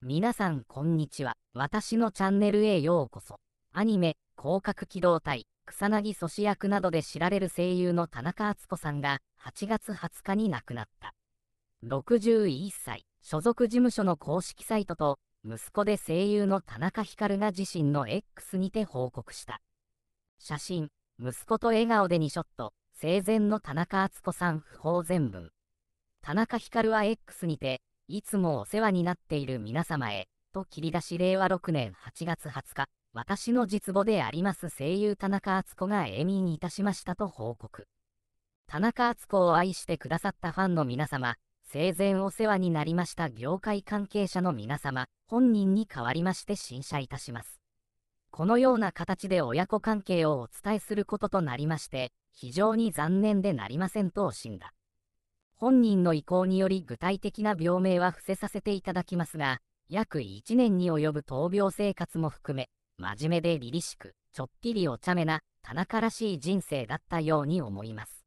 皆さんこんにちは。私のチャンネルへようこそ。アニメ、広角機動隊、草薙素子役などで知られる声優の田中敦子さんが8月20日に亡くなった。61歳、所属事務所の公式サイトと、息子で声優の田中光が自身の X にて報告した。写真、息子と笑顔で2ショット、生前の田中敦子さん不法全文。田中光は X にて、いつもお世話になっている皆様へ、と切り出し令和6年8月20日、私の実母であります声優田中敦子が永眠いたしましたと報告。田中敦子を愛してくださったファンの皆様、生前お世話になりました業界関係者の皆様、本人に代わりまして陳謝いたします。このような形で親子関係をお伝えすることとなりまして、非常に残念でなりませんと惜死んだ。本人の意向により具体的な病名は伏せさせていただきますが、約1年に及ぶ闘病生活も含め、真面目で凛々しく、ちょっぴりお茶目な、田中らしい人生だったように思います。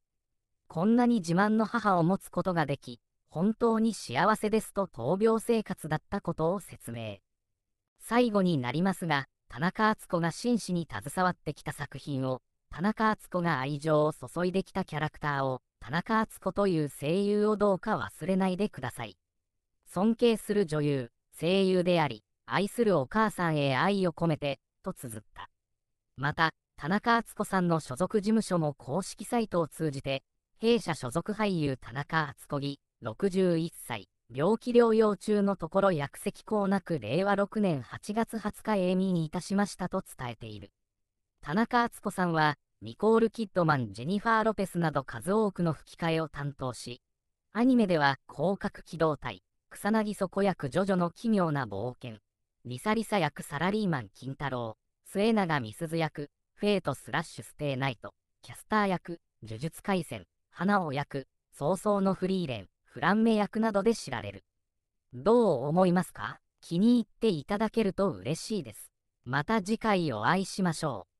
こんなに自慢の母を持つことができ、本当に幸せですと闘病生活だったことを説明。最後になりますが、田中敦子が真摯に携わってきた作品を、田中敦子が愛情を注いできたキャラクターを田中敦子という声優をどうか忘れないでください尊敬する女優声優であり愛するお母さんへ愛を込めてと綴ったまた田中敦子さんの所属事務所も公式サイトを通じて弊社所属俳優田中敦子義61歳病気療養中のところ薬石効なく令和6年8月20日永眠いたしましたと伝えている田中敦子さんは、ニコール・キッドマン、ジェニファー・ロペスなど数多くの吹き替えを担当し、アニメでは、広角機動隊、草薙底役ジョジョの奇妙な冒険、リサリサ役サラリーマン金太郎、末永美鈴役、フェイトスラッシュステイナイト、キャスター役、呪術廻戦、花を役、早々のフリーレン、フランメ役などで知られる。どう思いますか気に入っていただけると嬉しいです。また次回お会いしましょう。